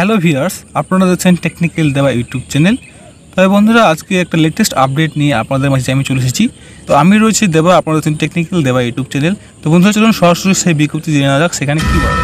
hello viewers আপনারা দেখছেন technical দেওয়া ইউটিউব চ্যানেল তবে বন্ধুরা আজকে একটা লেটেস্ট আপডেট নিয়ে আপনাদের মাঝে আমি চলে এসেছি তো আমি রয়েছি দেবা আপনারা দেখছেন টেকনিক্যাল দেওয়া ইউটিউব চ্যানেল তো বন্ধুরা চলুন সরাসরি সেই বিজ্ঞপ্তি জেনে নেওয়া যাক সেখানে কী বলা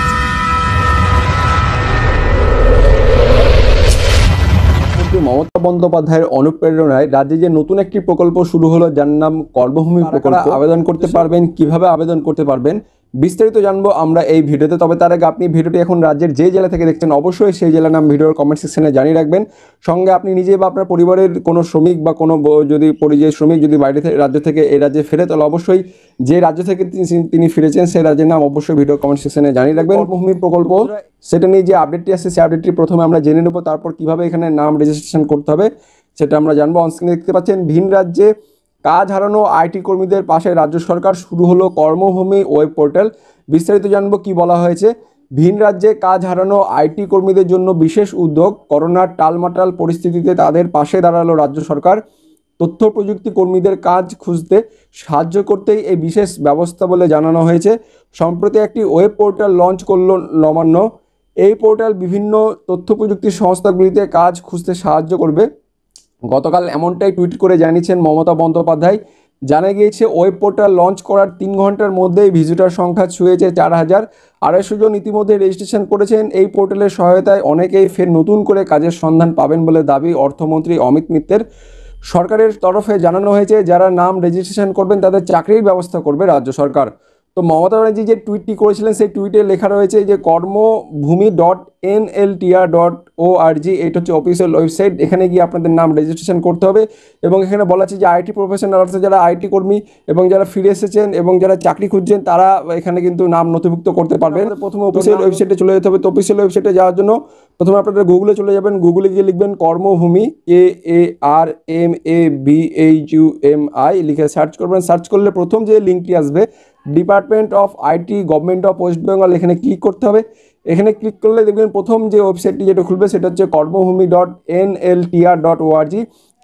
মমতা বন্দ্যোপাধ্যায়ের অনুপ্রেরণায় রাজ্যে যে নতুন একটি প্রকল্প শুরু হলো যার নাম কর্মভূমি প্রকল্প আবেদন করতে পারবেন কিভাবে আবেদন করতে পারবেন বিস্তারিত জানবো আমরা এই ভিডিওতে তবে তার আগে আপনি ভিডিওটি এখন রাজ্যের যে জেলা থেকে দেখছেন অবশ্যই সেই জেলার নাম ভিডিওর কমেন্ট সেকশনে জানিয়ে রাখবেন সঙ্গে আপনি নিজে বা আপনার পরিবারের কোনো শ্রমিক বা কোনো যদি পরিযায়ী শ্রমিক যদি বাইরে থেকে রাজ্য থেকে এই রাজ্যে ফেরে তাহলে অবশ্যই যে রাজ্য থেকে তিনি ফিরেছেন সেই রাজ্যের নাম অবশ্যই ভিডিও কমেন্ট সেকশনে জানিয়ে রাখবেন ভূমি প্রকল্প সেটা নিয়ে যে আপডেটটি আসছে সেই আপডেটটি প্রথমে আমরা জেনে নেব তারপর কিভাবে এখানে নাম রেজিস্ট্রেশন করতে হবে সেটা আমরা জানবো অনস্ক্রিনে দেখতে পাচ্ছেন ভিন রাজ্যে কাজ হারানো আইটি কর্মীদের পাশে রাজ্য সরকার শুরু হলো কর্মভূমি ওয়েব পোর্টাল বিস্তারিত জানব কি বলা হয়েছে ভিন রাজ্যে কাজ হারানো আইটি কর্মীদের জন্য বিশেষ উদ্যোগ করোনার টালমাটাল পরিস্থিতিতে তাদের পাশে দাঁড়ালো রাজ্য সরকার তথ্য প্রযুক্তি কর্মীদের কাজ খুঁজতে সাহায্য করতেই এই বিশেষ ব্যবস্থা বলে জানানো হয়েছে সম্প্রতি একটি ওয়েব পোর্টাল লঞ্চ করল নবান্ন এই পোর্টাল বিভিন্ন তথ্য প্রযুক্তি সংস্থাগুলিতে কাজ খুঁজতে সাহায্য করবে গতকাল এমনটাই টুইট করে জানিয়েছেন মমতা বন্দ্যোপাধ্যায় জানা গিয়েছে ওয়েব পোর্টাল লঞ্চ করার তিন ঘন্টার মধ্যেই ভিজিটার সংখ্যা ছুঁয়েছে চার হাজার আড়াইশো জন ইতিমধ্যে রেজিস্ট্রেশন করেছেন এই পোর্টালের সহায়তায় অনেকেই ফের নতুন করে কাজের সন্ধান পাবেন বলে দাবি অর্থমন্ত্রী অমিত মিত্রের সরকারের তরফে জানানো হয়েছে যারা নাম রেজিস্ট্রেশন করবেন তাদের চাকরির ব্যবস্থা করবে রাজ্য সরকার তো মমতা ব্যানার্জি যে টুইটটি করেছিলেন সেই টুইটে লেখা রয়েছে যে Karmabhumi dot N L TR dot O R G এটা হচ্ছে অফিসিয়াল ওয়েবসাইট এখানে গিয়ে আপনাদের নাম রেজিস্ট্রেশন করতে হবে এবং এখানে বলা আছে যে আইটি প্রফেশনাল অর্থাৎ যারা আইটি কর্মী এবং যারা ফিরে এসেছেন এবং যারা চাকরি খুঁজছেন তারা এখানে কিন্তু নাম নথিভুক্ত করতে পারবেন প্রথমে অফিসিয়াল ওয়েবসাইটে চলে যেতে হবে তো অফিসিয়াল ওয়েবসাইটে যাওয়ার জন্য প্রথমে আপনারা গুগলে চলে যাবেন গুগলে গিয়ে লিখবেন Karmabhumi A A R M A B H U M I লিখে সার্চ করবেন সার্চ করলে প্রথম যে লিঙ্কটি আসবে department of IT government of West Bengal এখানে ক্লিক করতে হবে এখানে ক্লিক করলে দেখবেন প্রথম যে ওয়েবসাইটটি যেটা খুলবে সেটা হচ্ছে Karmabhumi dot N L TR dot ORG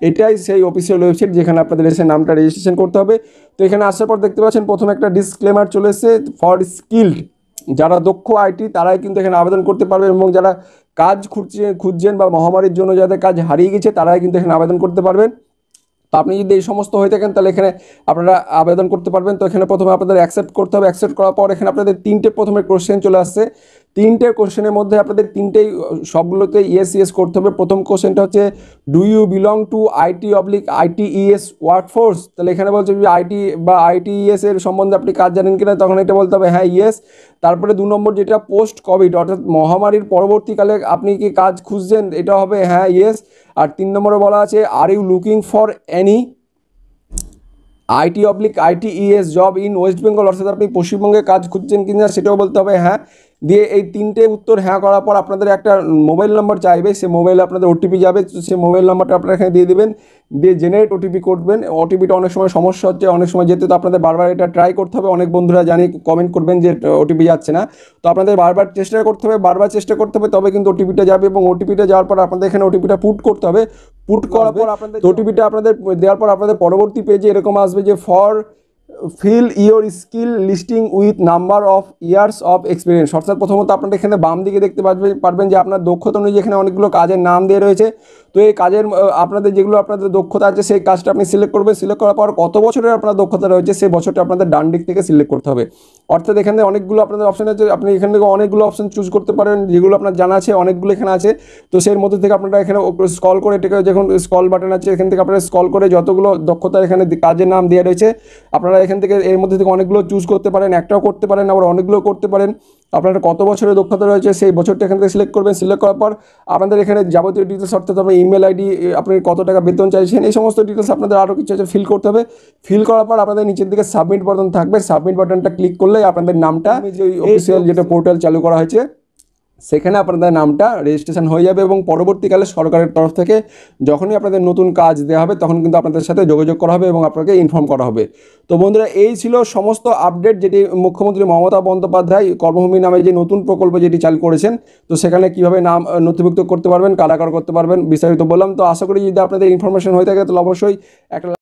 এটাই সেই অফিসিয়াল ওয়েবসাইট যেখানে আপনাদের এসে নামটা রেজিস্ট্রেশন করতে হবে তো এখানে আসার পর দেখতে পাচ্ছেন প্রথমে একটা ডিসক্লেমার চলে এসেছে ফর স্কিল্ড যারা দক্ষ আইটি তারাই কিন্তু এখানে আবেদন করতে পারবে এবং যারা কাজ খুঁজছে খুঁজছেন বা মহামারীর জন্য যাদের কাজ হারিয়ে গেছে তারাই কিন্তু এখানে আবেদন করতে পারবেন তো আপনি যদি এই সমস্ত হয়ে থাকেন তাহলে এখানে আপনারা আবেদন করতে পারবেন তো এখানে প্রথমে আপনাদের অ্যাকসেপ্ট করতে হবে অ্যাকসেপ্ট করার পর এখানে আপনাদের তিনটে প্রথমে কোশ্চেন চলে আসছে তিনটে কোশ্চেনের মধ্যে আপনাদের তিনটেই সবগুলোতে ইয়েস ইয়েস করতে হবে প্রথম কোশ্চেনটা হচ্ছে do you belong to IT oblique IT ES workforce তাহলে এখানে বলছে আইটি বা আইটি ইএস e এর সম্বন্ধে আপনি কাজ জানেন কিনা তখন এটা বলতে হবে হ্যাঁ ইয়েস তারপরে দু নম্বর যেটা পোস্ট কোভিড অর্থাৎ মহামারীর পরবর্তীকালে আপনি কি কাজ খুঁজছেন এটা হবে হ্যাঁ ইয়েস আর তিন নম্বরে বলা আছে are you looking for any IT oblique IT ES job in West Bengal অর্থাৎ আপনি পশ্চিমবঙ্গে কাজ খুঁজছেন কিনা সেটাও বলতে হবে হ্যাঁ দিয়ে এই তিনটে উত্তর হ্যাঁ করার পর আপনাদের একটা মোবাইল নাম্বার চাইবে সে মোবাইল আপনাদের ওটিপি যাবে সে মোবাইল নাম্বারটা আপনার এখানে দিয়ে দেবেন দিয়ে জেনারেট ওটিপি করবেন ওটিপিটা অনেক সময় সমস্যা হচ্ছে অনেক সময় যেতে তো আপনাদের বারবার এটা ট্রাই করতে হবে অনেক বন্ধুরা জানি কমেন্ট করবেন যে ওটিপি যাচ্ছে না তো আপনাদের বারবার চেষ্টা করতে হবে বারবার চেষ্টা করতে হবে তবে কিন্তু ওটিপিটা যাবে এবং ওটিপিটা যাওয়ার পর আপনাদের এখানে ওটিপিটা পুট করতে হবে পুট করার পর আপনাদের ওটিপিটা আপনাদের দেওয়ার পর আপনাদের পরবর্তী পেজে এরকম আসবে যে for fill your skill listing with number of years of experience অর্থাৎ প্রথমত আপনারা এখানে বাম দিকে দেখতে পারবেন যে আপনার দক্ষতা অনুযায়ী এখানে অনেকগুলো কাজের নাম দিয়ে রয়েছে তো এই কাজের আপনাদের যেগুলো আপনাদের দক্ষতা আছে সেই কাজটা আপনি সিলেক্ট করবেন সিলেক্ট করার পর কত বছরের আপনার দক্ষতা রয়েছে সেই বছরটা আপনাদের ডান দিক থেকে সিলেক্ট করতে হবে অর্থাৎ এখানে অনেকগুলো আপনাদের অপশান আছে আপনি এখান থেকে অনেকগুলো অপশান চুজ করতে পারেন যেগুলো আপনার জানা আছে অনেকগুলো এখানে আছে তো সেই মধ্যে থেকে আপনারা এখানে স্কল করে এটাকে যখন স্কল বাটন আছে এখান থেকে আপনারা স্কল করে যতগুলো দক্ষতা এখানে কাজের নাম দেওয়া রয়েছে আপনারা এখান থেকে এর মধ্যে থেকে অনেকগুলো চুজ করতে পারেন একটাও করতে পারেন আবার অনেকগুলো করতে পারেন আপনার কত বছরের দক্ষতা রয়েছে সেই বছরটা এখান থেকে সিলেক্ট করবেন সিলেক্ট করার পর আপনাদের এখানে যাবতীয় ডিটেলস অর্থাৎ আপনার ইমেল আইডি আপনি কত টাকা বেতন চাইছেন এই সমস্ত ডিটেলস আপনাদের আরও কিছু আছে ফিল করতে হবে ফিল করার পর আপনাদের নিচের দিকে সাবমিট বাটন থাকবে সাবমিট বাটনটা ক্লিক করলে আপনাদের নামটা যে অফিসিয়াল যেটা পোর্টাল চালু করা হয়েছে সেখানে আপনাদের নামটা রেজিস্ট্রেশন হয়ে যাবে এবং পরবর্তীকালে সরকারের তরফ থেকে যখনই আপনাদের নতুন কাজ দেওয়া হবে তখন কিন্তু আপনাদের সাথে যোগাযোগ করা হবে এবং আপনাকে ইনফর্ম করা হবে তো বন্ধুরা এই ছিল সমস্ত আপডেট যেটি মুখ্যমন্ত্রী মমতা বন্দ্যোপাধ্যায় কর্মভূমি নামে যে নতুন প্রকল্প যেটি চালু করেছেন তো সেখানে কিভাবে নাম নথিভুক্ত করতে পারবেন কারাকার করতে পারবেন বিস্তারিত বললাম তো আশা করি যদি আপনাদের ইনফরমেশন হয়ে থাকে তাহলে অবশ্যই একটা